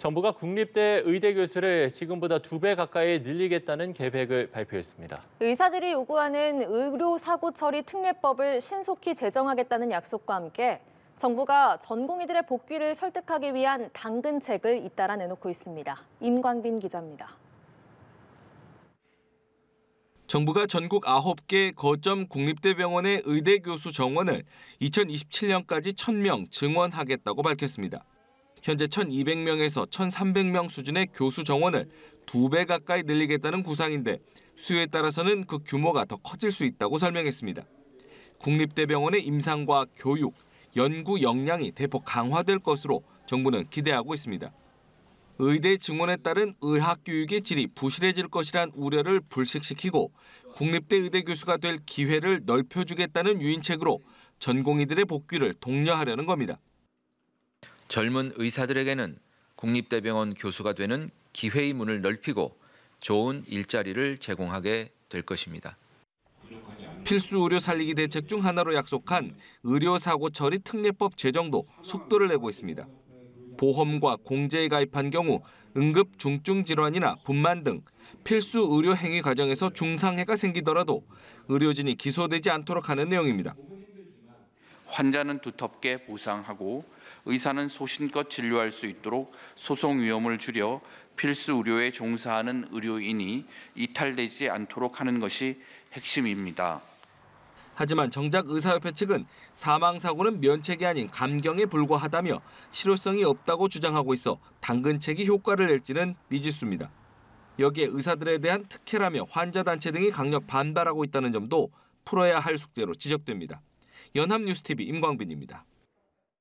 정부가 국립대 의대 교수를 지금보다 두 배 가까이 늘리겠다는 계획을 발표했습니다. 의사들이 요구하는 의료사고처리특례법을 신속히 제정하겠다는 약속과 함께 정부가 전공의들의 복귀를 설득하기 위한 당근책을 잇따라 내놓고 있습니다. 임광빈 기자입니다. 정부가 전국 9개 거점 국립대병원의 의대 교수 정원을 2027년까지 1,000명 증원하겠다고 밝혔습니다. 현재 1,200명에서 1,300명 수준의 교수 정원을 두 배 가까이 늘리겠다는 구상인데 수요에 따라서는 그 규모가 더 커질 수 있다고 설명했습니다. 국립대병원의 임상과 교육, 연구 역량이 대폭 강화될 것으로 정부는 기대하고 있습니다. 의대 증원에 따른 의학 교육의 질이 부실해질 것이란 우려를 불식시키고 국립대 의대 교수가 될 기회를 넓혀주겠다는 유인책으로 전공의들의 복귀를 독려하려는 겁니다. 젊은 의사들에게는 국립대병원 교수가 되는 기회의 문을 넓히고 좋은 일자리를 제공하게 될 것입니다. 필수 의료 살리기 대책 중 하나로 약속한 의료사고 처리 특례법 제정도 속도를 내고 있습니다. 보험과 공제에 가입한 경우 응급 중증 질환이나 분만 등 필수 의료 행위 과정에서 중상해가 생기더라도 의료진이 기소되지 않도록 하는 내용입니다. 환자는 두텁게 보상하고 의사는 소신껏 진료할 수 있도록 소송 위험을 줄여 필수 의료에 종사하는 의료인이 이탈되지 않도록 하는 것이 핵심입니다. 하지만 정작 의사협회 측은 사망 사고는 면책이 아닌 감경에 불과하다며 실효성이 없다고 주장하고 있어 당근책이 효과를 낼지는 미지수입니다. 여기에 의사들에 대한 특혜라며 환자 단체 등이 강력 반발하고 있다는 점도 풀어야 할 숙제로 지적됩니다. 연합뉴스TV 임광빈입니다.